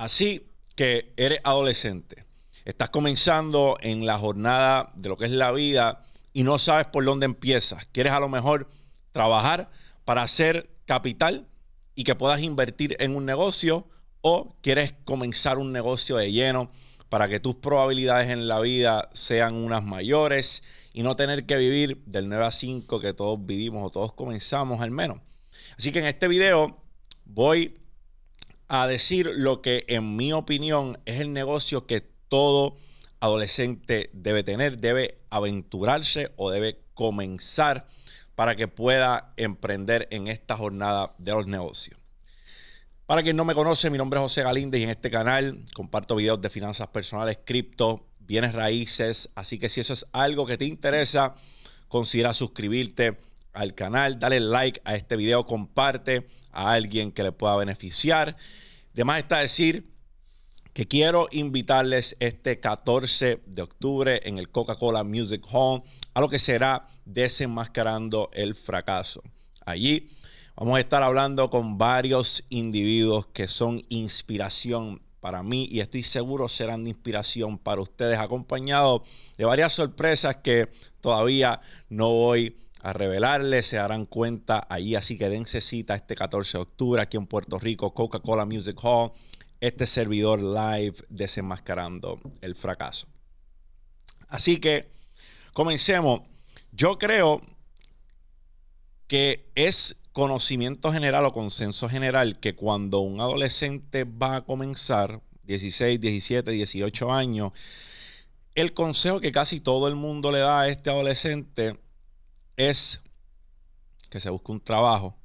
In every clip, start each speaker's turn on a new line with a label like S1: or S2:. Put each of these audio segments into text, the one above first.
S1: Así que eres adolescente, estás comenzando en la jornada de lo que es la vida y no sabes por dónde empiezas. Quieres a lo mejor trabajar para hacer capital y que puedas invertir en un negocio o quieres comenzar un negocio de lleno para que tus probabilidades en la vida sean unas mayores y no tener que vivir del 9 a 5 que todos vivimos o todos comenzamos al menos. Así que en este video voy a decir lo que en mi opinión es el negocio que todo adolescente debe tener, debe aventurarse o debe comenzar para que pueda emprender en esta jornada de los negocios. Para quien no me conoce, mi nombre es José Galíndez y en este canal comparto videos de finanzas personales, cripto, bienes raíces, así que si eso es algo que te interesa, considera suscribirte al canal, dale like a este video, comparte a alguien que le pueda beneficiar. De más está decir que quiero invitarles este 14 de octubre en el Coca-Cola Music Hall a lo que será Desenmascarando el Fracaso. Allí vamos a estar hablando con varios individuos que son inspiración para mí y estoy seguro serán de inspiración para ustedes, acompañado de varias sorpresas que todavía no voy a a revelarle, se darán cuenta ahí, así que dense cita este 14 de octubre aquí en Puerto Rico, Coca-Cola Music Hall, este servidor live desenmascarando el fracaso. Así que comencemos. Yo creo que es conocimiento general o consenso general que cuando un adolescente va a comenzar, 16, 17, 18 años, el consejo que casi todo el mundo le da a este adolescente es que se busque un trabajo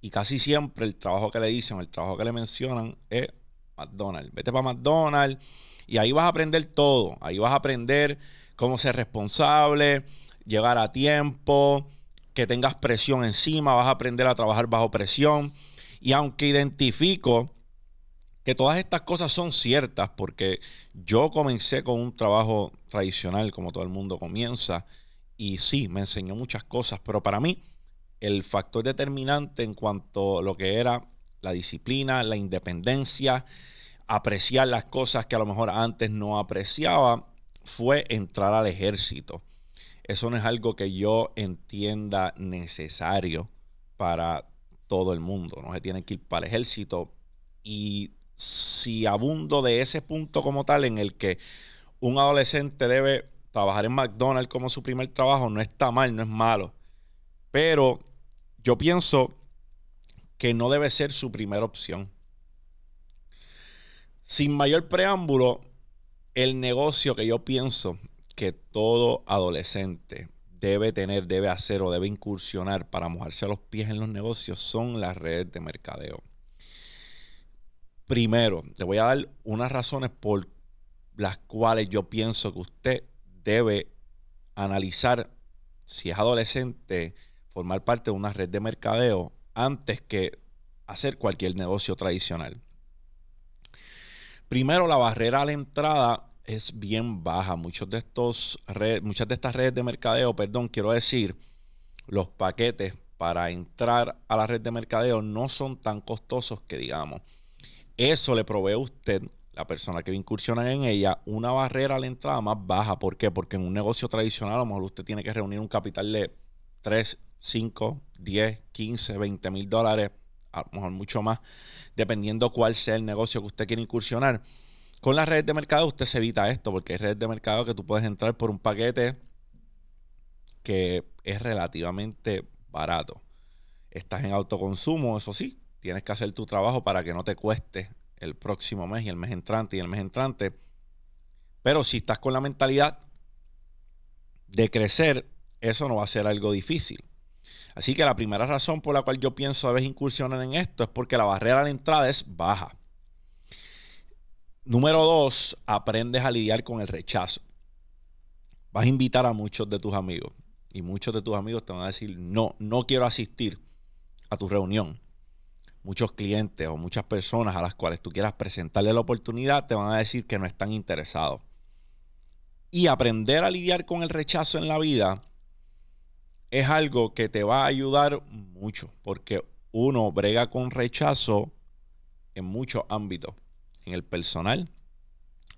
S1: y casi siempre el trabajo que le dicen, el trabajo que le mencionan es McDonald's. Vete para McDonald's y ahí vas a aprender todo. Ahí vas a aprender cómo ser responsable, llegar a tiempo, que tengas presión encima, vas a aprender a trabajar bajo presión. Y aunque identifico que todas estas cosas son ciertas, porque yo comencé con un trabajo tradicional, como todo el mundo comienza, y sí, me enseñó muchas cosas, pero para mí el factor determinante en cuanto a lo que era la disciplina, la independencia, apreciar las cosas que a lo mejor antes no apreciaba, fue entrar al ejército. Eso no es algo que yo entienda necesario para todo el mundo. No se tiene que ir para el ejército. Y si abundo de ese punto como tal en el que un adolescente debe trabajar en McDonald's como su primer trabajo no está mal, no es malo. Pero yo pienso que no debe ser su primera opción. Sin mayor preámbulo, el negocio que yo pienso que todo adolescente debe tener, debe hacer o debe incursionar para mojarse los pies en los negocios son las redes de mercadeo. Primero, te voy a dar unas razones por las cuales yo pienso que usted debe analizar si es adolescente, formar parte de una red de mercadeo antes que hacer cualquier negocio tradicional. Primero, la barrera a la entrada es bien baja. Muchos de estos muchas de estas redes de mercadeo, perdón, quiero decir, los paquetes para entrar a la red de mercadeo no son tan costosos que digamos. Eso le provee a usted la persona que va a incursionar en ella, una barrera a la entrada más baja. ¿Por qué? Porque en un negocio tradicional a lo mejor usted tiene que reunir un capital de 3, 5, 10, 15, 20 mil dólares, a lo mejor mucho más, dependiendo cuál sea el negocio que usted quiere incursionar. Con las redes de mercado usted se evita esto, porque hay redes de mercado que tú puedes entrar por un paquete que es relativamente barato. Estás en autoconsumo, eso sí, tienes que hacer tu trabajo para que no te cueste el próximo mes y el mes entrante y el mes entrante. Pero si estás con la mentalidad de crecer, eso no va a ser algo difícil. Así que la primera razón por la cual yo pienso a veces incursionar en esto es porque la barrera de entrada es baja. Número dos, aprendes a lidiar con el rechazo. Vas a invitar a muchos de tus amigos y muchos de tus amigos te van a decir, no, no quiero asistir a tu reunión muchos clientes o muchas personas a las cuales tú quieras presentarle la oportunidad te van a decir que no están interesados. Y aprender a lidiar con el rechazo en la vida es algo que te va a ayudar mucho, porque uno brega con rechazo en muchos ámbitos, en el personal,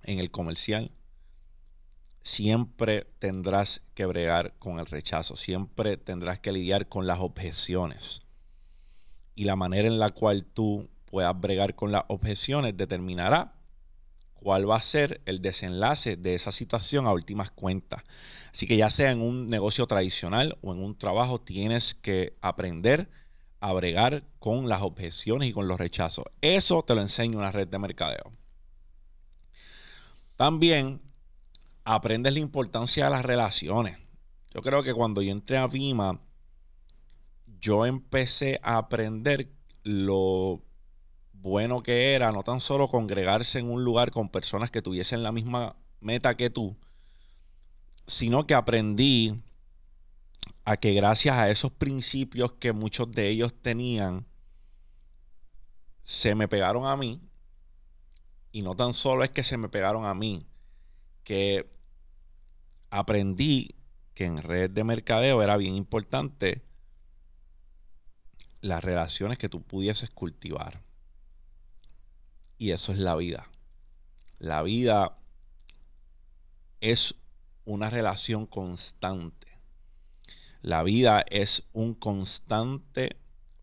S1: en el comercial. Siempre tendrás que bregar con el rechazo, siempre tendrás que lidiar con las objeciones y la manera en la cual tú puedas bregar con las objeciones determinará cuál va a ser el desenlace de esa situación a últimas cuentas. Así que ya sea en un negocio tradicional o en un trabajo, tienes que aprender a bregar con las objeciones y con los rechazos. Eso te lo enseña una red de mercadeo. También aprendes la importancia de las relaciones. Yo creo que cuando yo entré a Vima, yo empecé a aprender lo bueno que era no tan solo congregarse en un lugar con personas que tuviesen la misma meta que tú, sino que aprendí a que gracias a esos principios que muchos de ellos tenían, se me pegaron a mí. Y no tan solo es que se me pegaron a mí, que aprendí que en red de mercadeo era bien importante las relaciones que tú pudieses cultivar. Y eso es la vida. La vida es una relación constante. La vida es un constante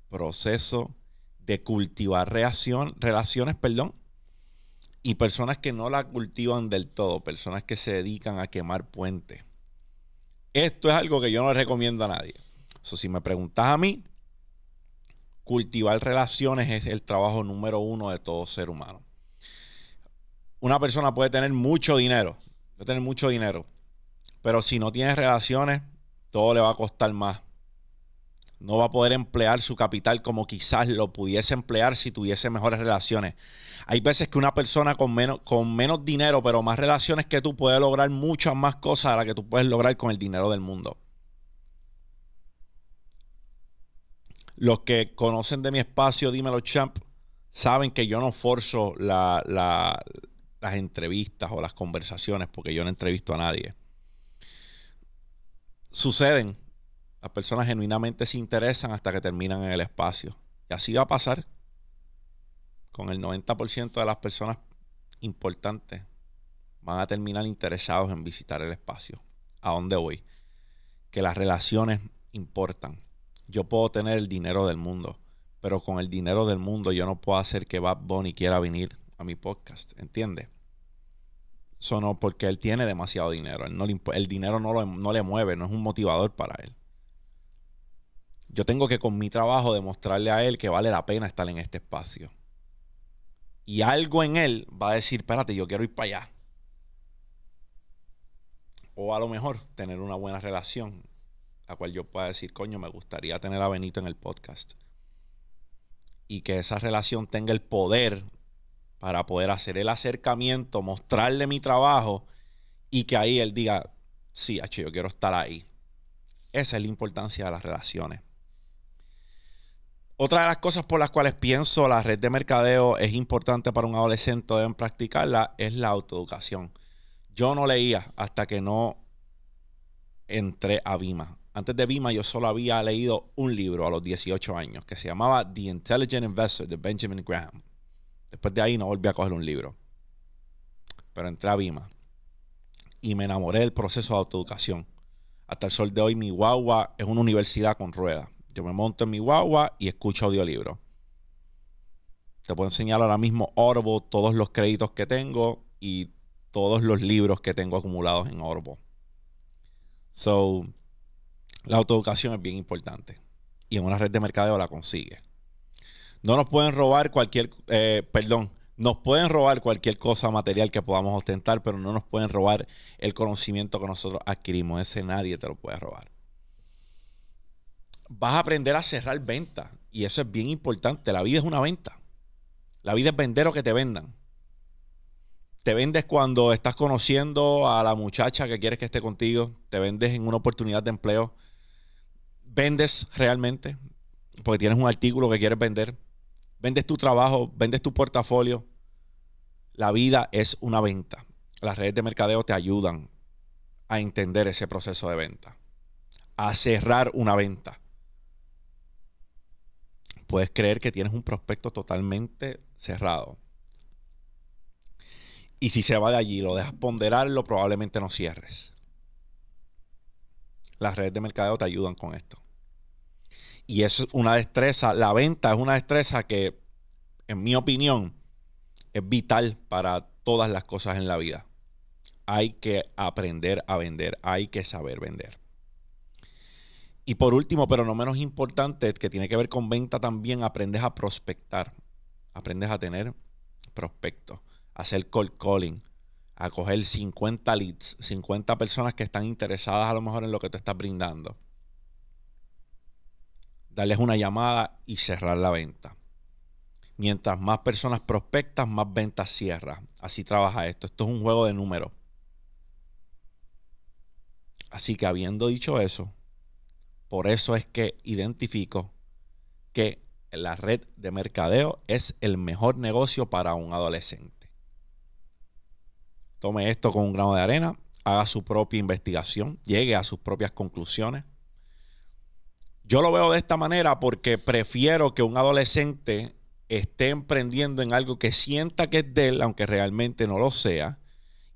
S1: proceso de cultivar relaciones perdón, y personas que no la cultivan del todo, personas que se dedican a quemar puentes. Esto es algo que yo no recomiendo a nadie. Eso si me preguntas a mí, cultivar relaciones es el trabajo número uno de todo ser humano. Una persona puede tener mucho dinero, puede tener mucho dinero, pero si no tiene relaciones, todo le va a costar más. No va a poder emplear su capital como quizás lo pudiese emplear si tuviese mejores relaciones. Hay veces que una persona con menos, con menos dinero, pero más relaciones que tú, puede lograr muchas más cosas a las que tú puedes lograr con el dinero del mundo. Los que conocen de mi espacio, dímelo, champ, saben que yo no forzo las entrevistas o las conversaciones porque yo no entrevisto a nadie. Suceden. Las personas genuinamente se interesan hasta que terminan en el espacio. Y así va a pasar con el 90% de las personas importantes van a terminar interesados en visitar el espacio. ¿A dónde voy? Que las relaciones importan yo puedo tener el dinero del mundo, pero con el dinero del mundo yo no puedo hacer que Bad Bunny quiera venir a mi podcast, ¿entiendes? Eso no, porque él tiene demasiado dinero. el dinero no, no le mueve, no es un motivador para él. Yo tengo que con mi trabajo demostrarle a él que vale la pena estar en este espacio. Y algo en él va a decir, espérate, yo quiero ir para allá. O a lo mejor tener una buena relación la cual yo pueda decir, coño, me gustaría tener a Benito en el podcast. Y que esa relación tenga el poder para poder hacer el acercamiento, mostrarle mi trabajo y que ahí él diga, sí, H, yo quiero estar ahí. Esa es la importancia de las relaciones. Otra de las cosas por las cuales pienso la red de mercadeo es importante para un adolescente, deben practicarla, es la autoeducación. Yo no leía hasta que no entré a BIMA antes de Bima, yo solo había leído un libro a los 18 años que se llamaba The Intelligent Investor de Benjamin Graham. Después de ahí no volví a coger un libro. Pero entré a Bima y me enamoré del proceso de autoeducación. Hasta el sol de hoy, mi guagua es una universidad con ruedas. Yo me monto en mi guagua y escucho audiolibros. Te puedo enseñar ahora mismo Orbo, todos los créditos que tengo y todos los libros que tengo acumulados en Orbo. So, la autoeducación es bien importante y en una red de mercadeo la consigue. No nos pueden robar cualquier, eh, perdón, nos pueden robar cualquier cosa material que podamos ostentar, pero no nos pueden robar el conocimiento que nosotros adquirimos. Ese nadie te lo puede robar. Vas a aprender a cerrar ventas y eso es bien importante. La vida es una venta. La vida es vender o que te vendan. Te vendes cuando estás conociendo a la muchacha que quieres que esté contigo. Te vendes en una oportunidad de empleo vendes realmente, porque tienes un artículo que quieres vender, vendes tu trabajo, vendes tu portafolio. La vida es una venta. Las redes de mercadeo te ayudan a entender ese proceso de venta, a cerrar una venta. Puedes creer que tienes un prospecto totalmente cerrado. Y si se va de allí, lo dejas ponderarlo, probablemente no cierres. Las redes de mercadeo te ayudan con esto. Y es una destreza, la venta es una destreza que, en mi opinión, es vital para todas las cosas en la vida. Hay que aprender a vender, hay que saber vender. Y por último, pero no menos importante, que tiene que ver con venta también, aprendes a prospectar, aprendes a tener prospectos, hacer cold calling, a coger 50 leads, 50 personas que están interesadas a lo mejor en lo que te estás brindando darles una llamada y cerrar la venta. Mientras más personas prospectas, más ventas cierra. Así trabaja esto. Esto es un juego de números. Así que habiendo dicho eso, por eso es que identifico que la red de mercadeo es el mejor negocio para un adolescente. Tome esto con un grano de arena, haga su propia investigación, llegue a sus propias conclusiones yo lo veo de esta manera porque prefiero que un adolescente esté emprendiendo en algo que sienta que es de él, aunque realmente no lo sea,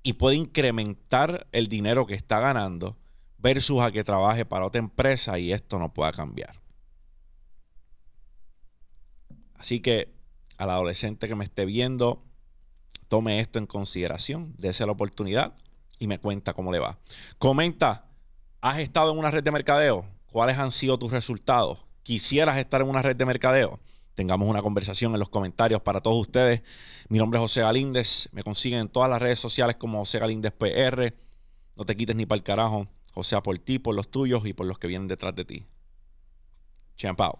S1: y puede incrementar el dinero que está ganando versus a que trabaje para otra empresa y esto no pueda cambiar. Así que al adolescente que me esté viendo, tome esto en consideración, dése la oportunidad y me cuenta cómo le va. Comenta, ¿has estado en una red de mercadeo? cuáles han sido tus resultados. ¿Quisieras estar en una red de mercadeo? Tengamos una conversación en los comentarios para todos ustedes. Mi nombre es José Galíndez. Me consiguen en todas las redes sociales como José Galíndez PR. No te quites ni para el carajo. O sea, por ti, por los tuyos y por los que vienen detrás de ti. Champau.